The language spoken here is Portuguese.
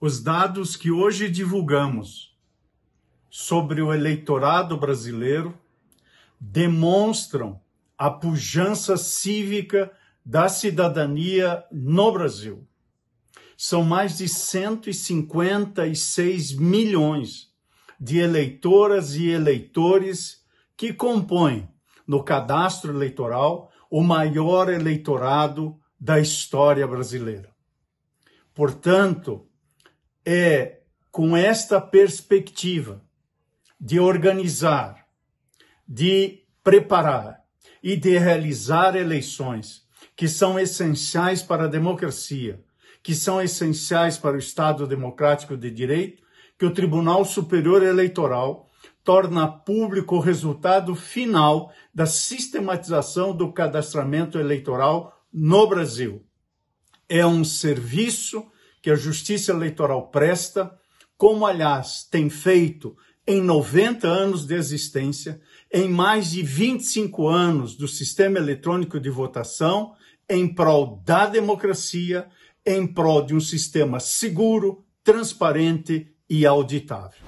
os dados que hoje divulgamos sobre o eleitorado brasileiro demonstram a pujança cívica da cidadania no Brasil. São mais de 156 milhões de eleitoras e eleitores que compõem no cadastro eleitoral o maior eleitorado da história brasileira. Portanto, é com esta perspectiva de organizar, de preparar e de realizar eleições que são essenciais para a democracia, que são essenciais para o Estado democrático de direito, que o Tribunal Superior Eleitoral torna público o resultado final da sistematização do cadastramento eleitoral no Brasil. É um serviço que a Justiça Eleitoral presta, como aliás tem feito em 90 anos de existência, em mais de 25 anos do sistema eletrônico de votação, em prol da democracia, em prol de um sistema seguro, transparente e auditável.